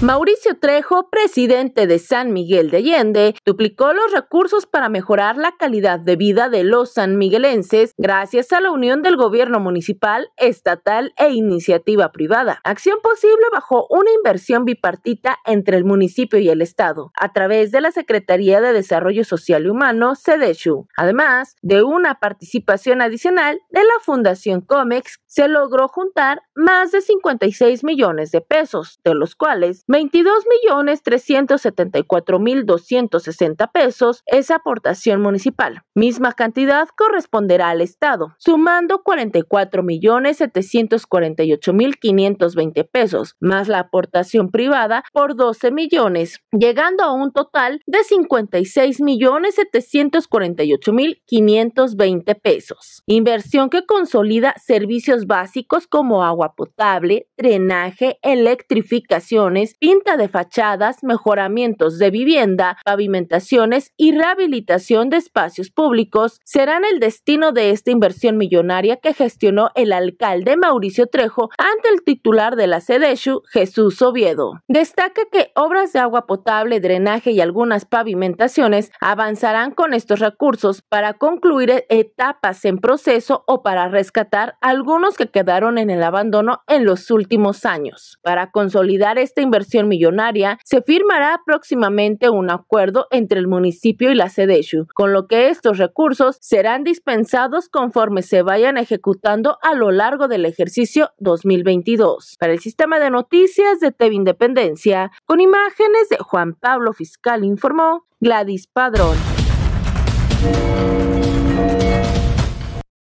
Mauricio Trejo, presidente de San Miguel de Allende, duplicó los recursos para mejorar la calidad de vida de los sanmiguelenses gracias a la unión del gobierno municipal, estatal e iniciativa privada. Acción posible bajo una inversión bipartita entre el municipio y el Estado, a través de la Secretaría de Desarrollo Social y Humano, SedechU. Además de una participación adicional de la Fundación COMEX, se logró juntar más de 56 millones de pesos, de los cuales 22.374.260 pesos es aportación municipal. Misma cantidad corresponderá al Estado, sumando 44.748.520 pesos, más la aportación privada por 12 millones, llegando a un total de 56.748.520 pesos. Inversión que consolida servicios básicos como agua potable, drenaje, electrificaciones, pinta de fachadas, mejoramientos de vivienda, pavimentaciones y rehabilitación de espacios públicos serán el destino de esta inversión millonaria que gestionó el alcalde Mauricio Trejo ante el titular de la SEDESHU, Jesús Oviedo. Destaca que obras de agua potable, drenaje y algunas pavimentaciones avanzarán con estos recursos para concluir etapas en proceso o para rescatar algunos que quedaron en el abandono en los últimos años. Para consolidar esta inversión, millonaria, se firmará próximamente un acuerdo entre el municipio y la SEDESU, con lo que estos recursos serán dispensados conforme se vayan ejecutando a lo largo del ejercicio 2022. Para el sistema de noticias de TV Independencia, con imágenes de Juan Pablo Fiscal informó Gladys Padrón.